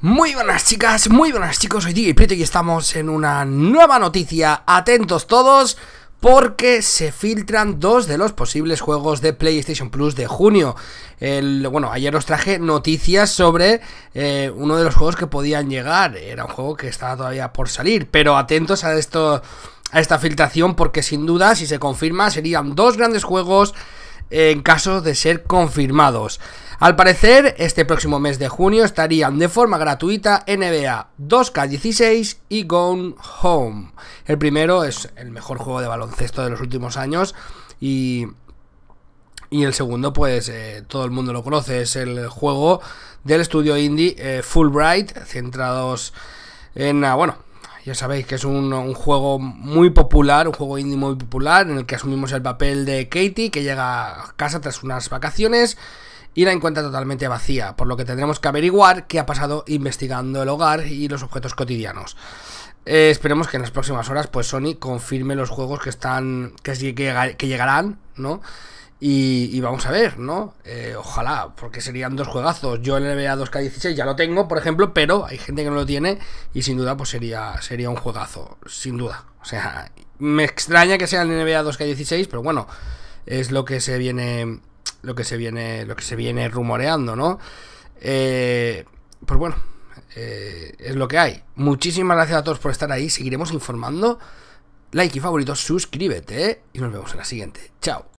Muy buenas chicas, muy buenas chicos, soy y Prieto y estamos en una nueva noticia. Atentos todos porque se filtran dos de los posibles juegos de PlayStation Plus de junio. El, bueno, ayer os traje noticias sobre eh, uno de los juegos que podían llegar. Era un juego que estaba todavía por salir, pero atentos a esto, a esta filtración porque sin duda, si se confirma, serían dos grandes juegos en caso de ser confirmados. Al parecer, este próximo mes de junio estarían de forma gratuita NBA 2K16 y Gone Home. El primero es el mejor juego de baloncesto de los últimos años y... el segundo, pues eh, todo el mundo lo conoce, es el juego del estudio indie eh, Fulbright, centrados en, ah, bueno, ya sabéis que es un, un, juego muy popular, un juego indie muy popular, en el que asumimos el papel de Katie, que llega a casa tras unas vacaciones y la encuentra totalmente vacía, por lo que tendremos que averiguar qué ha pasado investigando el hogar y los objetos cotidianos. Eh, esperemos que en las próximas horas pues Sony confirme los juegos que están que, que, llegarán, ¿no? Y, vamos a ver, ¿no? Eh, ojalá, porque serían dos juegazos. Yo el NBA 2K16 ya lo tengo, por ejemplo, pero hay gente que no lo tiene y sin duda pues sería, sería un juegazo, sin duda. O sea, me extraña que sea el NBA 2K16, pero bueno, es lo que se viene lo que se viene, lo que se viene rumoreando, ¿no? Eh, pues bueno, eh, es lo que hay. Muchísimas gracias a todos por estar ahí. Seguiremos informando. Like y favorito, suscríbete ¿eh? y nos vemos en la siguiente. Chao.